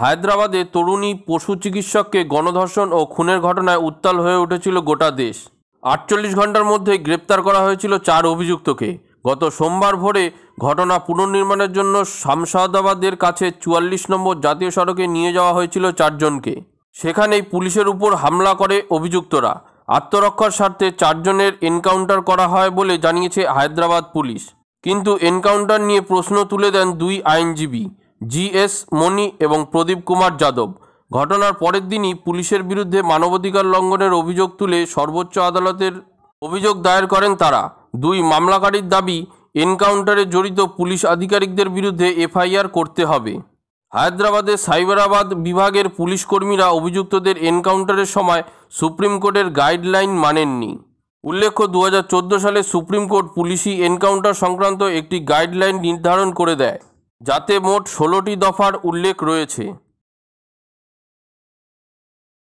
হায়দ্রাবাদে তরুণী পশু চিকিৎসককে গণধর্ষণ ও খুনের ঘটনায় উত্তাল হয়ে উঠেছিল গোটা দেশ আটচল্লিশ ঘন্টার মধ্যে গ্রেপ্তার করা হয়েছিল চার অভিযুক্তকে গত সোমবার ভোরে ঘটনা পুনর্নির্মাণের জন্য শামসাদাবাদের কাছে চুয়াল্লিশ নম্বর জাতীয় সড়কে নিয়ে যাওয়া হয়েছিল চারজনকে সেখানেই পুলিশের উপর হামলা করে অভিযুক্তরা আত্মরক্ষার স্বার্থে চারজনের এনকাউন্টার করা হয় বলে জানিয়েছে হায়দ্রাবাদ পুলিশ কিন্তু এনকাউন্টার নিয়ে প্রশ্ন তুলে দেন দুই আইনজীবী জিএস মণি এবং প্রদীপ কুমার যাদব ঘটনার পরের দিনই পুলিশের বিরুদ্ধে মানবাধিকার লঙ্ঘনের অভিযোগ তুলে সর্বোচ্চ আদালতের অভিযোগ দায়ের করেন তারা দুই মামলাকারীর দাবি এনকাউন্টারে জড়িত পুলিশ আধিকারিকদের বিরুদ্ধে এফআইআর করতে হবে হায়দ্রাবাদে সাইবারাবাদ বিভাগের পুলিশ কর্মীরা অভিযুক্তদের এনকাউন্টারের সময় সুপ্রিম কোর্টের গাইডলাইন মানেননি উল্লেখ্য দু সালে সুপ্রিম কোর্ট পুলিশি এনকাউন্টার সংক্রান্ত একটি গাইডলাইন নির্ধারণ করে দেয় যাতে মোট ষোলোটি দফার উল্লেখ রয়েছে